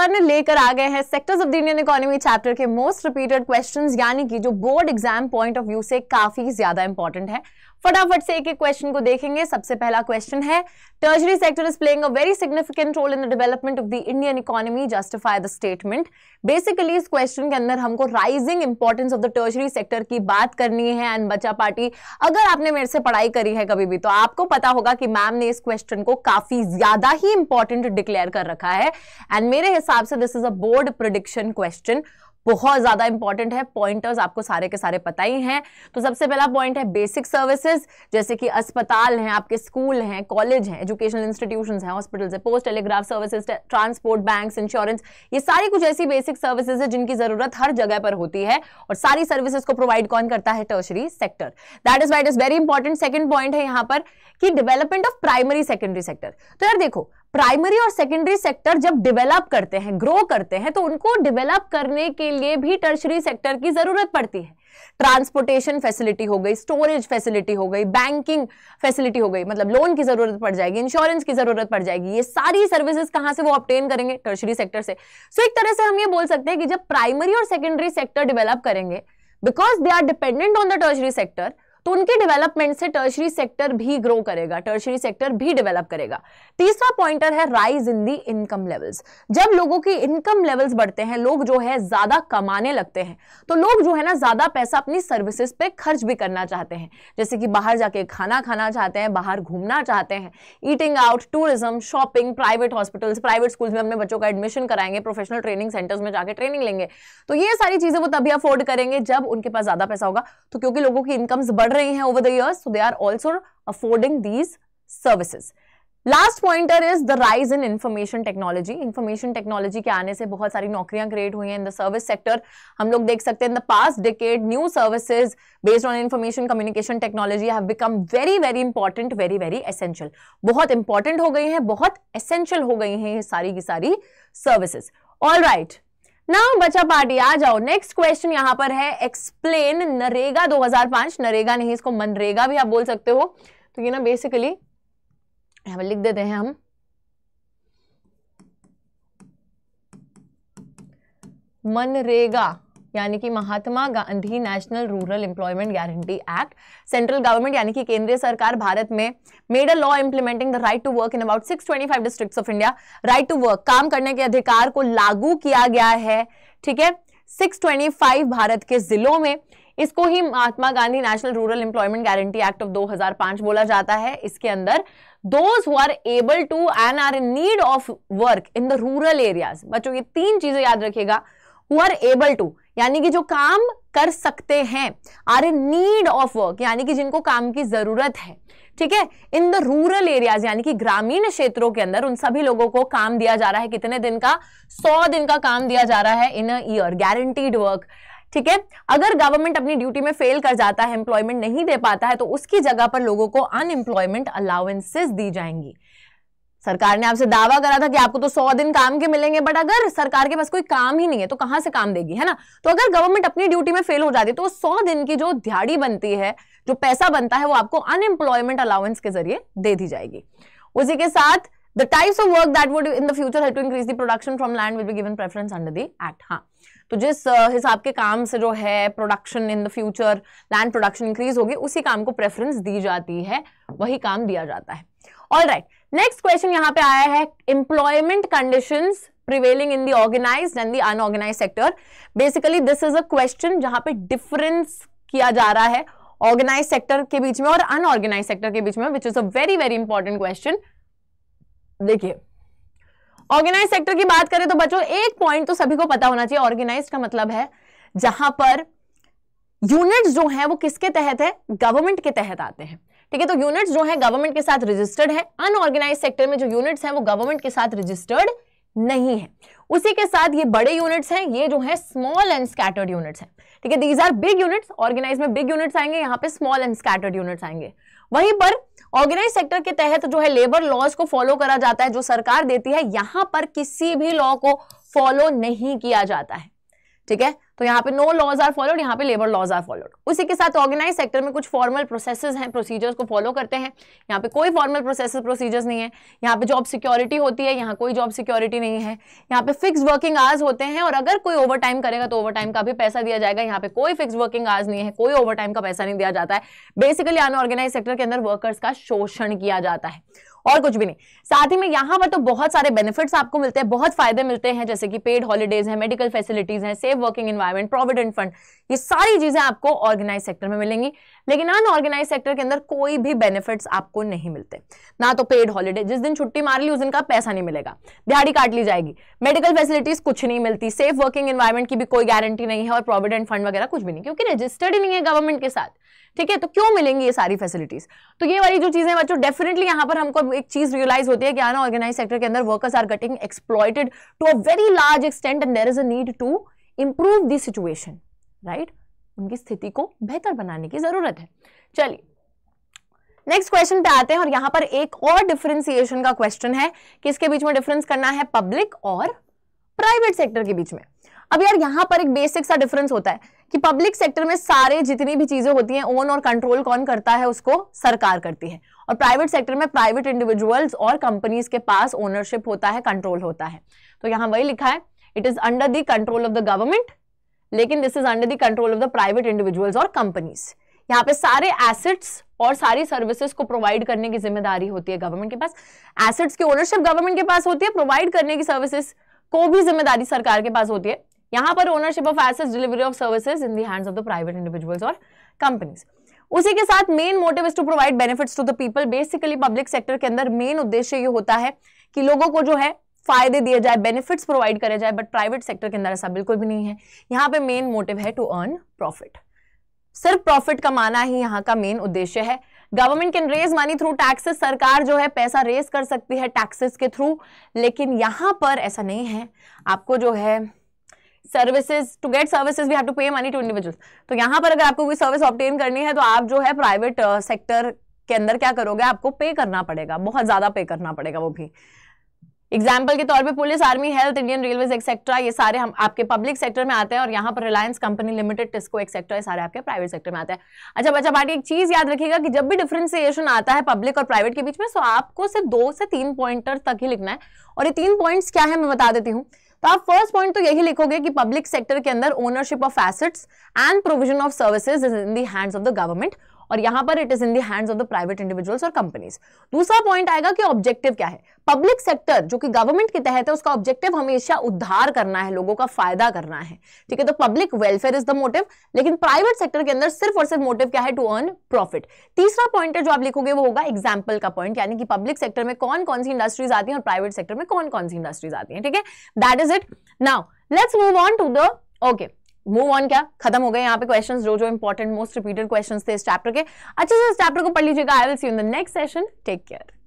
Turn लेकर आ गए हैं sectors of the Indian economy chapter के मोस्ट रिपीटेड क्वेश्चंस यानी कि जो board exam point of view से काफी ज्यादा इंपॉर्टेंट है फटाफट से एक एक क्वेश्चन को देखेंगे सबसे पहला क्वेश्चन है tertiary sector is playing a very significant role in the development of the Indian economy justify the statement basically इस क्वेश्चन के अंदर हमको rising importance of the tertiary sector की बात करनी है एंड बचा पार्टी अगर आपने मेरे से पढ़ाई करी है कभी भी तो आपको पता होगा कि मैम ने इस क्वेश्चन को काफी ज्यादा ही इंपॉर्टेंट डिक्लेयर कर रखा है एंड मेरे हिसाब से this is a board prediction question बहुत ज़्यादा इंपॉर्टेंट है पॉइंटर्स आपको सारे के सारे पता ही हैं तो सबसे पहला पॉइंट है बेसिक सर्विसेज जैसे कि अस्पताल हैं आपके स्कूल हैं कॉलेज हैं एजुकेशनल इंस्टीट्यूशन हैं हॉस्पिटल्स हैं post telegraph services transport banks insurance ये सारी कुछ ऐसी बेसिक सर्विसेज है जिनकी ज़रूरत हर जगह पर होती है और सारी सर्विसेज को प्रोवाइड कौन करता है tertiary sector that is why it is very important second point है यहां पर कि development of primary secondary sector तो यार देखो प्राइमरी और सेकेंडरी सेक्टर जब डेवलप करते हैं ग्रो करते हैं तो उनको डेवलप करने के लिए भी टर्शरी सेक्टर की जरूरत पड़ती है ट्रांसपोर्टेशन फैसिलिटी हो गई स्टोरेज फैसिलिटी हो गई बैंकिंग फैसिलिटी हो गई मतलब लोन की जरूरत पड़ जाएगी इंश्योरेंस की जरूरत पड़ जाएगी ये सारी सर्विसेज कहां से वो ऑप्टेन करेंगे टर्शरी सेक्टर से सो so, एक तरह से हम ये बोल सकते हैं कि जब प्राइमरी और सेकेंडरी सेक्टर डेवलप करेंगे because they are dependent on the tertiary sector तो उनके डेवलपमेंट से टर्शरी सेक्टर भी ग्रो करेगा टर्शरी सेक्टर भी डेवलप करेगा तीसरा पॉइंटर है rise in the income levels जब लोगों की इनकम लेवल्स बढ़ते हैं लोग जो है ज्यादा कमाने लगते हैं तो लोग जो है ना ज्यादा पैसा अपनी सर्विसेज पे खर्च भी करना चाहते हैं जैसे कि बाहर जाके खाना खाना चाहते हैं बाहर घूमना चाहते हैं eating out tourism shopping private hospitals private schools में अपने बच्चों का एडमिशन कराएंगे प्रोफेशनल ट्रेनिंग सेंटर्स में जाकर ट्रेनिंग लेंगे तो ये सारी चीजें वो तभी अफोर्ड करेंगे जब उनके पास ज्यादा पैसा होगा तो क्योंकि लोगों की इनकम्स बढ़ बढ़ रही हैं over the years so they are also affording these services last pointer is the rise in information technology information technology के आने से बहुत सारी नौकरियां क्रिएट हुई हैं इन द सर्विस सेक्टर हम लोग देख सकते हैं in the past decade new services based on information communication technology have become very very important very very essential बहुत इंपॉर्टेंट हो गई हैं बहुत एसेंशियल हो गई हैं ये सारी की सारी services all right right. Now बचा पार्टी आ जाओ नेक्स्ट क्वेश्चन यहां पर है एक्सप्लेन नरेगा 2005 नरेगा नहीं इसको मनरेगा भी आप बोल सकते हो तो ये ना बेसिकली यहाँ लिख देते हैं हम मनरेगा यानी कि Mahatma Gandhi national rural employment guarantee act central government यानी कि केंद्रीय सरकार भारत में made a law implementing the right to work in about 625 districts of India right to work काम करने के अधिकार को लागू किया गया है ठीक है 625 भारत के जिलों में इसको ही Mahatma Gandhi national rural employment guarantee act of 2005 बोला जाता है इसके अंदर those who are able to and are in need of work in the rural areas बच्चों ये तीन चीजें याद रखिएगा हु आर एबल टू यानी कि जो काम कर सकते हैं are in need of work यानी कि जिनको काम की जरूरत है ठीक है इन द रूरल एरियाज यानी कि ग्रामीण क्षेत्रों के अंदर उन सभी लोगों को काम दिया जा रहा है कितने दिन का सौ दिन का काम दिया जा रहा है in a year guaranteed work ठीक है अगर गवर्नमेंट अपनी ड्यूटी में फेल कर जाता है एम्प्लॉयमेंट नहीं दे पाता है तो उसकी जगह पर लोगों को अनएम्प्लॉयमेंट अलाउंसेस दी जाएंगी सरकार ने आपसे दावा करा था कि आपको तो सौ दिन काम के मिलेंगे बट अगर सरकार के पास कोई काम ही नहीं है तो कहां से काम देगी है ना तो अगर गवर्नमेंट अपनी ड्यूटी में फेल हो जाती है तो सौ दिन की जो दिहाड़ी बनती है जो पैसा बनता है वो आपको अनएम्प्लॉयमेंट अलाउंस के जरिए दे दी जाएगी उसी के साथ the types of work that would in the future help to increase the production from land will be given preference under the act हाँ तो जिस हिसाब के काम से जो है production in the future land production increase होगी उसी काम को प्रेफरेंस दी जाती है वही काम दिया जाता है all right right. Next question यहाँ पे आया है employment condition prevailing in the organise and the unorganise sector basically this is a question जहां पे डिफरेंस किया जा रहा है ऑर्गेनाइज सेक्टर के बीच में और अनऑर्गेनाइज सेक्टर के बीच में which is a very very important question देखिए ऑर्गेनाइज सेक्टर की बात करें तो बच्चों एक पॉइंट तो सभी को पता होना चाहिए ऑर्गेनाइज का मतलब है जहां पर यूनिट्स जो हैं वो किसके तहत है गवर्नमेंट के तहत आते हैं ठीक है तो यूनिट्स जो है गवर्नमेंट के साथ रजिस्टर्ड है अनऑर्गेनाइज सेक्टर में जो यूनिट्स हैं वो गवर्नमेंट के साथ रजिस्टर्ड नहीं है उसी के साथ ये बड़े यूनिट्स हैं ये जो है स्मॉल एंड स्कैटर्ड यूनिट्स हैं ठीक है these are big units organise में बिग यूनिट्स आएंगे यहाँ पे स्मॉल एंड स्कैटर्ड यूनिट्स आएंगे वहीं पर ऑर्गेनाइज सेक्टर के तहत जो है लेबर लॉज को फॉलो करा जाता है जो सरकार देती है यहां पर किसी भी लॉ को फॉलो नहीं किया जाता है ठीक है तो यहाँ पे नो लॉज आर फॉलोड यहाँ पे लेबर लॉज आर फॉलोड उसी के साथ ऑर्गेनाइज सेक्टर में कुछ फॉर्मल प्रोसेसेस हैं प्रोसीजर्स को फॉलो करते हैं यहाँ पे कोई फॉर्मल प्रोसेसेस प्रोसीजर्स नहीं है यहाँ पे जॉब सिक्योरिटी होती है यहाँ कोई जॉब सिक्योरिटी नहीं है यहाँ पे फिक्स वर्किंग आवर्स होते हैं और अगर कोई ओवर टाइम करेगा तो ओवर टाइम का भी पैसा दिया जाएगा यहाँ पे कोई फिक्स वर्किंग आवर्स नहीं है कोई ओवर टाइम का पैसा नहीं दिया जाता है बेसिकली अनऑर्गेनाइज सेक्टर के अंदर वर्कर्स का शोषण किया जाता है और कुछ भी नहीं साथ ही में यहाँ पर तो बहुत सारे बेनिफिट्स आपको मिलते हैं बहुत फायदे मिलते हैं जैसे कि पेड हॉलीडेज है मेडिकल फैसिलिटीज है safe working environment provident fund ये सारी चीजें आपको ऑर्गेनाइज सेक्टर में मिलेंगी लेकिन अनऑर्गेनाइज सेक्टर के अंदर कोई भी बेनिफिट्स आपको नहीं मिलते ना तो पेड हॉलीडे जिस दिन छुट्टी मार ली उस दिन का पैसा नहीं मिलेगा दिहाड़ी काट ली जाएगी मेडिकल फैसिलिटीज कुछ नहीं मिलती सेफ वर्किंग इन्वायरमेंट की भी कोई गारंटी नहीं है और प्रोविडेंट फंड वगैरह कुछ भी नहीं क्योंकि रजिस्टर्ड ही नहीं है गवर्नमेंट के साथ ठीक है तो क्यों मिलेंगी ये सारी फैसिलिटीज तो ये वाली जो चीजें बच्चों डेफिनेटली यहाँ पर हमको एक चीज रियलाइज होती है कि आना ऑर्गेनाइज सेक्टर के अंदर workers are getting exploited to a very large extent and there is a need to improve this situation right उनकी स्थिति को बेहतर बनाने की जरूरत है चलिए नेक्स्ट क्वेश्चन पे आते हैं और यहां पर एक और डिफरेंसिएशन का क्वेश्चन है किसके बीच में डिफरेंस करना है पब्लिक और प्राइवेट सेक्टर के बीच में अब यार यहाँ पर एक बेसिक सा डिफरेंस होता है कि पब्लिक सेक्टर में सारे जितनी भी चीजें होती हैं ओन और कंट्रोल कौन करता है उसको सरकार करती है और प्राइवेट सेक्टर में प्राइवेट इंडिविजुअल्स और कंपनीज के पास ओनरशिप होता है कंट्रोल होता है तो यहां वही लिखा है it is under the control of the government लेकिन this is under the control of the private individuals और कंपनीज यहाँ पे सारे एसेट्स और सारी सर्विसेज को प्रोवाइड करने की जिम्मेदारी होती है गवर्नमेंट के पास एसेट्स की ओनरशिप गवर्नमेंट के पास होती है प्रोवाइड करने की सर्विसेज को भी जिम्मेदारी सरकार के पास होती है यहां पर ओनरशिप ऑफ एसेस delivery of services in the hands of the private individuals और कंपनीज उसी के साथ main motive is to provide benefits to the people basically public sector के अंदर मेन उद्देश्य ये होता है कि लोगों को जो है फायदे दिए जाए बेनिफिट्स प्रोवाइड करे जाए बट प्राइवेट सेक्टर के अंदर ऐसा बिल्कुल भी नहीं है यहाँ पे मेन मोटिव है टू अर्न प्रॉफिट सिर्फ प्रॉफिट कमाना ही यहाँ का मेन उद्देश्य है government can raise money through taxes सरकार जो है पैसा रेज कर सकती है टैक्सेस के थ्रू लेकिन यहाँ पर ऐसा नहीं है आपको जो है services to get services we have to pay money to individual तो यहां पर अगर आपको कोई सर्विस ऑप्टेन करनी है तो आप जो है प्राइवेट सेक्टर uh, के अंदर क्या करोगे आपको पे करना पड़ेगा बहुत ज्यादा पे करना पड़ेगा वो भी एग्जाम्पल के तौर पे police army health Indian railways etcetera ये सारे हम आपके पब्लिक सेक्टर में आते हैं और यहाँ पर Reliance company limited TISCO etcetera ये सारे आपके प्राइवेट सेक्टर में आते हैं अच्छा बच्चा पार्टी एक चीज याद रखिएगा कि जब भी डिफ्रेंसिएशन आता है पब्लिक और प्राइवेट के बीच में सो आपको सिर्फ दो से तीन पॉइंटर तक ही लिखना है और ये तीन पॉइंट्स क्या है मैं बता देती हूँ तो आप फर्स्ट पॉइंट तो यही लिखोगे कि पब्लिक सेक्टर के अंदर ownership of assets and provision of services is in the hands of the government और यहां पर it is in the hands of the private individuals और कंपनीज दूसरा पॉइंट आएगा कि ऑब्जेक्टिव क्या है पब्लिक सेक्टर जो कि गवर्नमेंट के तहत है उसका ऑब्जेक्टिव हमेशा उद्धार करना है लोगों का फायदा करना है ठीक है तो public welfare is the motive लेकिन प्राइवेट सेक्टर के अंदर सिर्फ और सिर्फ मोटिव क्या है टू अर्न प्रॉफिट तीसरा पॉइंट जो आप लिखोगे वो होगा एग्जाम्पल का पॉइंट यानी कि पब्लिक सेक्टर में कौन कौन सी इंडस्ट्रीज आती है और प्राइवेट सेक्टर में कौन कौन सी इंडस्ट्रीज आती है ठीक है that is it now let's move on to the okay move on क्या खत्म हो गए यहाँ पे क्वेश्चन जो जो इंपॉर्टेंट मोस्ट रिपीटेड क्वेश्चन थे इस चैप्टर के अच्छे से इस चैप्टर को पढ़ लीजिएगा I will see in the next session take care